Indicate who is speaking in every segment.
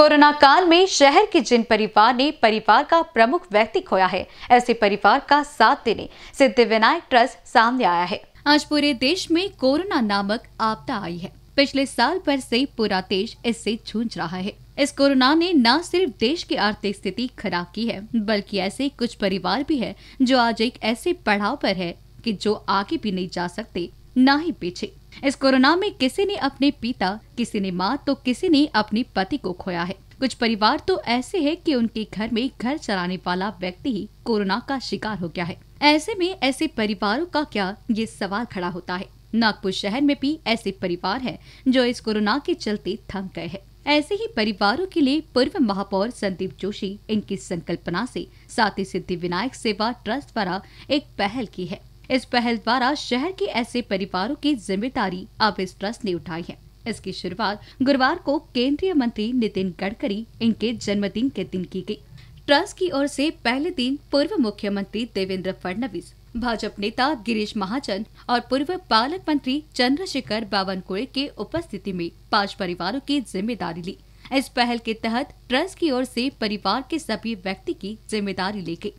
Speaker 1: corona काल में शहर के जिन परिवार ने परिवार का प्रमुख व्यक्ति खोया है ऐसे परिवार का साथ देने सिद्धि विनायक ट्रस्ट सामने आया है आज पूरे देश में कोरोना नामक आपदा आई है पिछले साल भर से पूरा देश इससे जूझ रहा है इस कोरोना ने न सिर्फ देश की आर्थिक स्थिति खराब की है बल्कि ऐसे कुछ परिवार भी है जो आज एक ऐसे पड़ाव पर है कि जो आगे भी नहीं जा सकते ना ही पीछे इस कोरोना में किसी ने अपने पिता किसी ने माँ तो किसी ने अपने पति को खोया है कुछ परिवार तो ऐसे हैं कि उनके घर में घर चलाने वाला व्यक्ति ही कोरोना का शिकार हो गया है ऐसे में ऐसे परिवारों का क्या ये सवाल खड़ा होता है नागपुर शहर में भी ऐसे परिवार हैं जो इस कोरोना के चलते थम गए हैं ऐसे ही परिवारों के लिए पूर्व महापौर संदीप जोशी इनकी संकल्पना से साथी सिद्धि विनायक सेवा ट्रस्ट द्वारा एक पहल की है इस पहल द्वारा शहर के ऐसे परिवारों की जिम्मेदारी अब इस ट्रस्ट ने उठाई है इसकी शुरुआत गुरुवार को केंद्रीय मंत्री नितिन गडकरी इनके जन्मदिन के दिन की गई ट्रस्ट की ओर से पहले दिन पूर्व मुख्यमंत्री देवेंद्र फडणवीस भाजपा नेता गिरीश महाजन और पूर्व पालक मंत्री चंद्रशेखर बावनकुड़े के उपस्थिति में पांच परिवारों की जिम्मेदारी ली इस पहल के तहत ट्रस्ट की ओर से परिवार के सभी व्यक्ति की जिम्मेदारी ली गई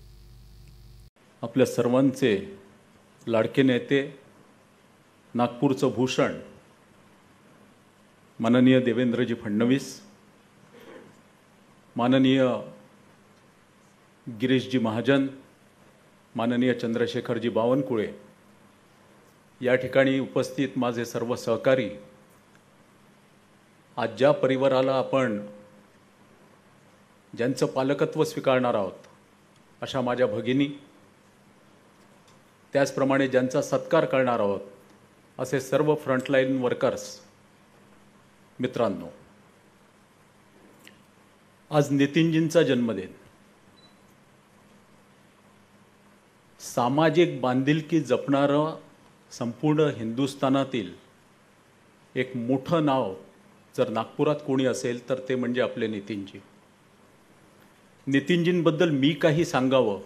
Speaker 2: अपने सर्वांचे लाडके नेते नागपूरचं भूषण माननीय देवेंद्रजी फडणवीस माननीय गिरीशजी महाजन माननीय चंद्रशेखरजी बावनकुळे या ठिकाणी उपस्थित माझे सर्व सहकारी आज ज्या परिवाराला आपण ज्यांचं पालकत्व स्वीकारणार आहोत अशा माझ्या भगिनी त्याचप्रमाणे ज्यांचा सत्कार करणार आहोत असे सर्व फ्रंटलाईन वर्कर्स मित्रांनो आज नितीनजींचा जन्मदिन सामाजिक बांधिलकी जपणारं संपूर्ण हिंदुस्थानातील एक मोठं नाव जर नागपुरात कोणी असेल तर ते म्हणजे आपले नितीनजी नितीनजींबद्दल मी काही सांगावं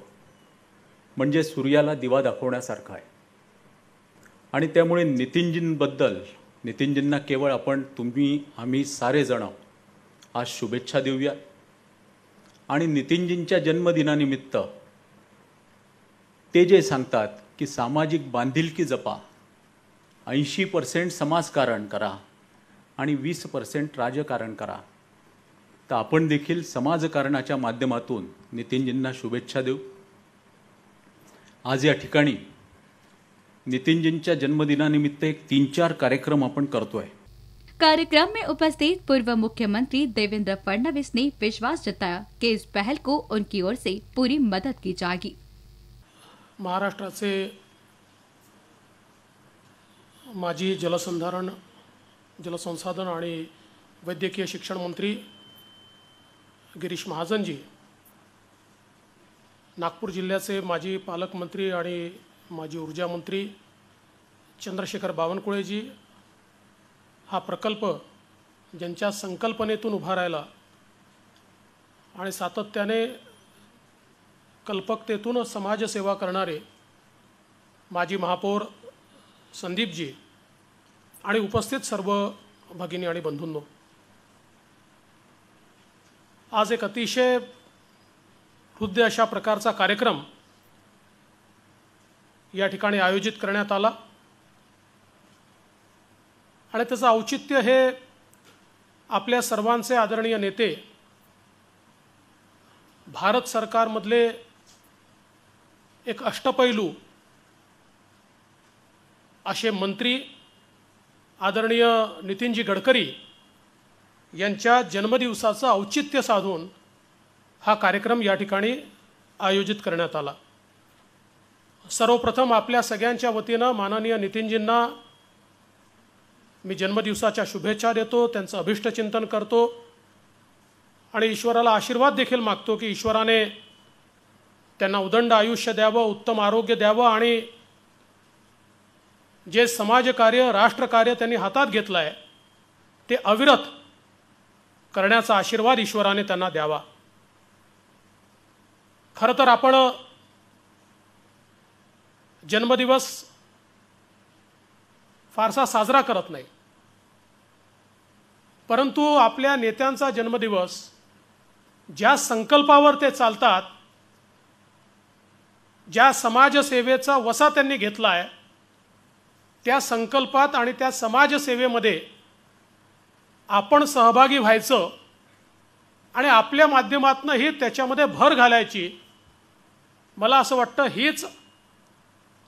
Speaker 2: म्हणजे सूर्याला दिवा दाखवण्यासारखा आहे आणि त्यामुळे नितीनजींबद्दल नितीनजींना केवळ आपण तुम्ही आम्ही सारेजण आज शुभेच्छा देऊया आणि नितीनजींच्या जन्मदिनानिमित्त ते जे सांगतात की सामाजिक बांधिलकी जपा ऐंशी पर्सेंट समाजकारण करा आणि वीस पर्सेंट राजकारण करा तर आपण देखील समाजकारणाच्या माध्यमातून नितीनजींना शुभेच्छा देऊ आज या ठिकाणी नितीनजींच्या जन्मदिनानिमित्त एक तीन चार कार्यक्रम आपण करतोय
Speaker 1: कार्यक्रम में उपस्थित पूर्व मुख्यमंत्री देवेंद्र फडणवीस ने विश्वास जताया कि इस पहल को उनकी ओर से पूरी मदद की जाएगी
Speaker 3: महाराष्ट्राचे माजी जलसंधारण जलसंसाधन आणि वैद्यकीय शिक्षण मंत्री गिरीश महाजन जी नागपूर जिल्ह्याचे माजी पालकमंत्री आणि माजी ऊर्जामंत्री चंद्रशेखर बावनकुळेजी हा प्रकल्प ज्यांच्या संकल्पनेतून उभा राहिला आणि सातत्याने कल्पकतेतून समाजसेवा करणारे माजी महापौर संदीपजी आणि उपस्थित सर्व भगिनी आणि बंधूंनो आज एक अतिशय हृदय अशा प्रकारचा कार्यक्रम या ठिकाणी आयोजित करण्यात आला आणि त्याचं औचित्य हे आपल्या सर्वांचे आदरणीय नेते भारत सरकारमधले एक अष्टपैलू असे मंत्री आदरणीय नितीनजी गडकरी यांच्या जन्मदिवसाचं औचित्य साधून हा कार्यक्रम या ठिकाणी आयोजित करण्यात आला सर्वप्रथम आपल्या सगळ्यांच्या वतीनं माननीय नितीनजींना मी जन्मदिवसाच्या शुभेच्छा देतो त्यांचं अभिष्टचिंतन करतो आणि ईश्वराला आशीर्वाद देखील मागतो की ईश्वराने त्यांना उदंड आयुष्य द्यावं उत्तम आरोग्य द्यावं आणि जे समाजकार्य राष्ट्रकार्य त्यांनी हातात घेतलं आहे ते अविरत करण्याचा आशीर्वाद ईश्वराने त्यांना द्यावा खरं तर आपण जन्मदिवस फारसा साजरा करत नाही परंतु आपल्या नेत्यांचा जन्मदिवस ज्या संकल्पावर ते चालतात ज्या समाजसेवेचा वसा त्यांनी घेतला आहे त्या संकल्पात आणि त्या समाजसेवेमध्ये आपण सहभागी व्हायचं आणि आपल्या माध्यमातूनही त्याच्यामध्ये भर घालायची मला असं वाटतं हीच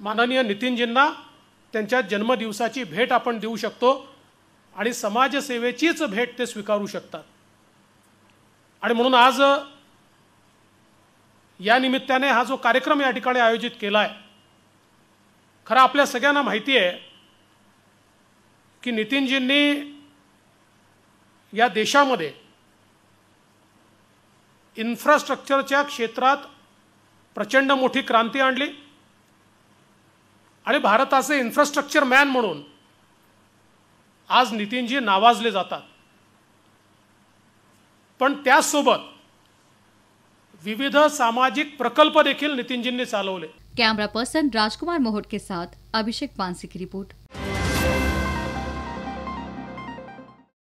Speaker 3: माननीय नितीनजींना त्यांच्या जन्मदिवसाची भेट आपण देऊ शकतो आणि समाजसेवेचीच भेट ते स्वीकारू शकतात आणि म्हणून आज या निमित्ताने हा जो कार्यक्रम या ठिकाणी आयोजित केला आहे खरं आपल्या सगळ्यांना माहिती आहे की नितीनजींनी या देशामध्ये इन्फ्रास्ट्रक्चरच्या क्षेत्रात प्रचंड मोठी क्रांती आणली आणि भारताचे इन्फ्रास्ट्रक्चर मॅन म्हणून आज नितीनजी नावाजले जातात पण त्याचसोबत विविध सामाजिक प्रकल्प देखील नितीनजींनी चालवले
Speaker 1: कॅमेरा पर्सन राजकुमार मोहोट के साथ अभिषेक पांसी की रिपोर्ट